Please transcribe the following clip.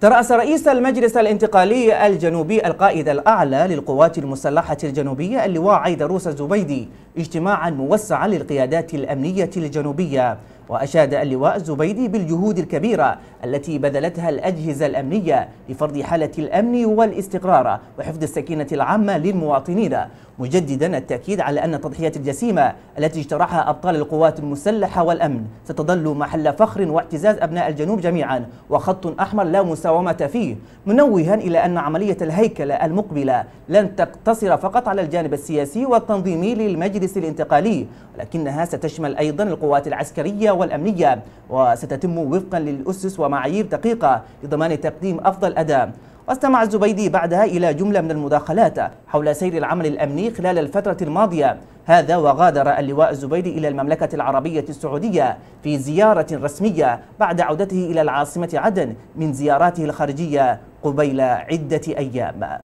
ترأس رئيس المجلس الانتقالي الجنوبي القائد الأعلى للقوات المسلحة الجنوبية اللواء عيدروس الزبيدي اجتماعا موسعا للقيادات الأمنية الجنوبية وأشاد اللواء الزبيدي بالجهود الكبيرة التي بذلتها الأجهزة الأمنية لفرض حالة الأمن والاستقرار وحفظ السكينة العامة للمواطنين مجددا التأكيد على أن التضحيات الجسيمة التي اجترحها أبطال القوات المسلحة والأمن ستظل محل فخر واعتزاز أبناء الجنوب جميعا وخط أحمر لا مساومة فيه منوها إلى أن عملية الهيكلة المقبلة لن تقتصر فقط على الجانب السياسي والتنظيمي للمجلس الانتقالي ولكنها ستشمل أيضا القوات العسكرية والأمنية وستتم وفقا للأسس ومعايير دقيقة لضمان تقديم أفضل أداء واستمع الزبيدي بعدها إلى جملة من المداخلات حول سير العمل الأمني خلال الفترة الماضية هذا وغادر اللواء الزبيدي إلى المملكة العربية السعودية في زيارة رسمية بعد عودته إلى العاصمة عدن من زياراته الخارجية قبيل عدة أيام